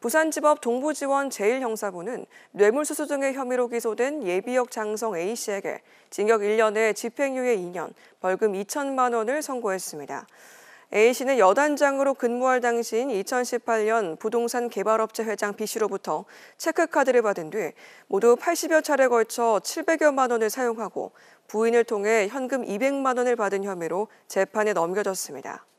부산지법 동부지원 제1형사부는 뇌물수수 등의 혐의로 기소된 예비역 장성 A씨에게 징역 1년에 집행유예 2년, 벌금 2천만 원을 선고했습니다. A씨는 여단장으로 근무할 당시인 2018년 부동산 개발업체 회장 B씨로부터 체크카드를 받은 뒤 모두 80여 차례 걸쳐 700여만 원을 사용하고 부인을 통해 현금 200만 원을 받은 혐의로 재판에 넘겨졌습니다.